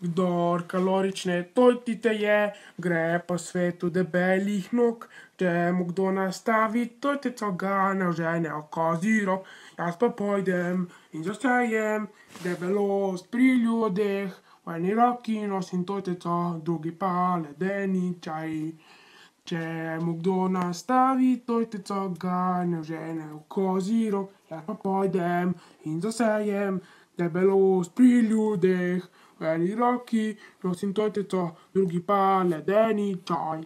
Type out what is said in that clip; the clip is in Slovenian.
kdo kalorične tortite je, gre po svetu debelih nog, če mu kdo nastavi tortico ga ne žene oko ziro, jaz pa pojdem in zostajem debelost pri ljudeh, v eni roki nosim tortico, drugi pa ledeni čaj. Če mu kdo nastavi tortico ga ne žene oko ziro, jaz pa pojdem in zostajem debelost pri ljudeh, Eh, Rocky, Rosin Toy, Drugi Pal, Danny, Joy.